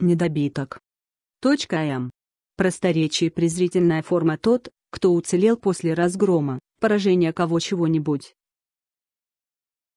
недобиток. Точка М. Просторечие презрительная форма тот, кто уцелел после разгрома, поражения кого чего-нибудь,